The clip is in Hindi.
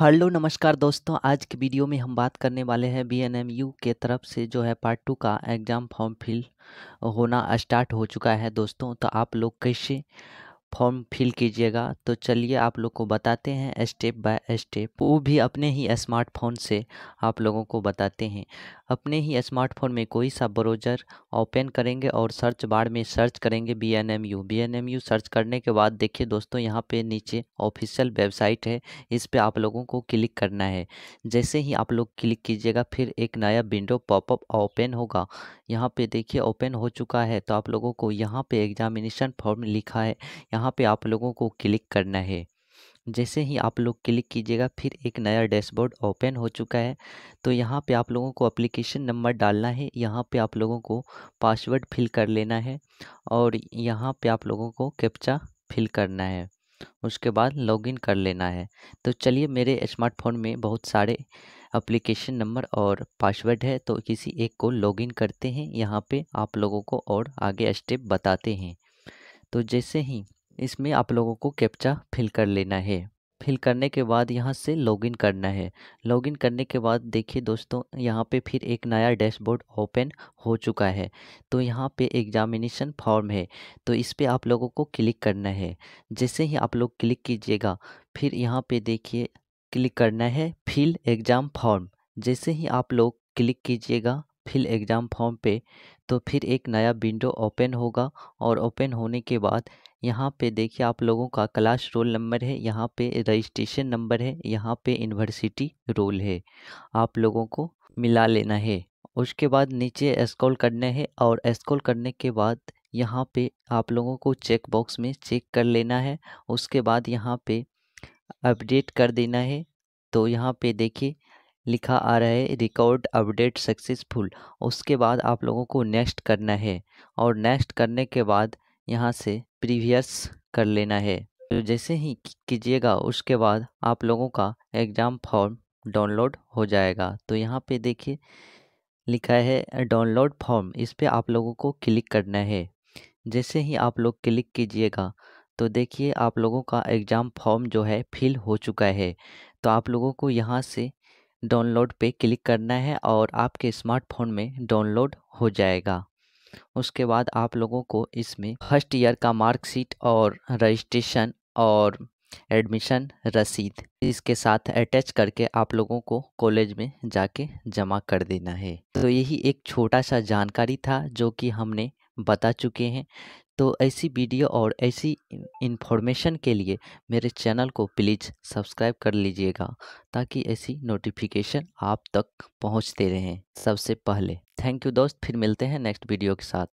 हेलो नमस्कार दोस्तों आज की वीडियो में हम बात करने वाले हैं बी एन के तरफ से जो है पार्ट टू का एग्ज़ाम फॉर्म फिल होना स्टार्ट हो चुका है दोस्तों तो आप लोग कैसे फॉर्म फिल कीजिएगा तो चलिए आप लोग को बताते हैं स्टेप बाय स्टेप वो भी अपने ही स्मार्टफोन से आप लोगों को बताते हैं अपने ही स्मार्टफोन में कोई सा ब्राउज़र ओपन करेंगे और सर्च बार में सर्च करेंगे B N M U B N M U search करने के बाद देखिए दोस्तों यहाँ पे नीचे ऑफिशियल वेबसाइट है इस पर आप लोगों को क्लिक करना है जैसे ही आप लोग क्लिक कीजिएगा फिर एक नया विंडो पॉपअप ओपन होगा यहाँ पे देखिए ओपन हो चुका है तो आप लोगों को यहाँ पे एग्जामिनेशन फॉर्म लिखा है यहाँ यहाँ पे आप लोगों को क्लिक करना है जैसे ही आप लोग क्लिक कीजिएगा फिर एक नया डैशबोर्ड ओपन हो चुका है तो यहाँ पे आप लोगों को एप्लीकेशन नंबर डालना है यहाँ पे आप लोगों को पासवर्ड फिल कर लेना है और यहाँ पे आप लोगों को कैप्चा फिल करना है उसके बाद लॉगिन कर लेना है तो चलिए मेरे स्मार्टफोन में बहुत सारे एप्लीकेशन नंबर और पासवर्ड है तो किसी एक को लॉगिन करते हैं यहाँ पे आप लोगों को और आगे स्टेप बताते हैं तो जैसे ही इसमें आप लोगों को कैप्चा फिल कर लेना है फिल करने के बाद यहाँ से लॉगिन करना है लॉगिन करने के बाद देखिए दोस्तों यहाँ पे फिर एक नया डैशबोर्ड ओपन हो चुका है तो यहाँ पे एग्जामिनेशन फॉर्म है तो इस पर आप लोगों को क्लिक करना है जैसे ही आप लोग क्लिक कीजिएगा फिर यहाँ पे देखिए क्लिक करना है फिल एग्ज़ाम फॉर्म जैसे ही आप लोग क्लिक कीजिएगा फिल एग्ज़ाम फॉर्म पर तो फिर एक नया विंडो ओपन होगा और ओपन होने के बाद यहाँ पे देखिए आप लोगों का क्लास रोल नंबर है यहाँ पे रजिस्ट्रेशन नंबर है यहाँ पे यूनिवर्सिटी रोल है आप लोगों को मिला लेना है उसके बाद नीचे स्क्रॉल करना है और स्क्रॉल करने के बाद यहाँ पे आप लोगों को चेक बॉक्स में चेक कर लेना है उसके बाद यहाँ पे अपडेट कर देना है तो यहाँ पे देखिए लिखा आ रहा है रिकॉर्ड अपडेट सक्सेसफुल उसके बाद आप लोगों को नेक्स्ट करना है और नेक्स्ट करने के बाद यहाँ से प्रीवियस कर लेना है तो जैसे ही कीजिएगा उसके बाद आप लोगों का एग्ज़ाम फॉर्म डाउनलोड हो जाएगा तो यहाँ पे देखिए लिखा है डाउनलोड फॉर्म इस पर आप लोगों को क्लिक करना है जैसे ही आप लोग क्लिक कीजिएगा तो देखिए आप लोगों का एग्ज़ाम फॉर्म जो है फिल हो चुका है तो आप लोगों को यहाँ से डाउनलोड पे क्लिक करना है और आपके स्मार्टफोन में डाउनलोड हो जाएगा उसके बाद आप लोगों को इसमें फर्स्ट ईयर का मार्कशीट और रजिस्ट्रेशन और एडमिशन रसीद इसके साथ अटैच करके आप लोगों को कॉलेज में जाके जमा कर देना है तो यही एक छोटा सा जानकारी था जो कि हमने बता चुके हैं तो ऐसी वीडियो और ऐसी इन्फॉर्मेशन के लिए मेरे चैनल को प्लीज़ सब्सक्राइब कर लीजिएगा ताकि ऐसी नोटिफिकेशन आप तक पहुंचते रहें सबसे पहले थैंक यू दोस्त फिर मिलते हैं नेक्स्ट वीडियो के साथ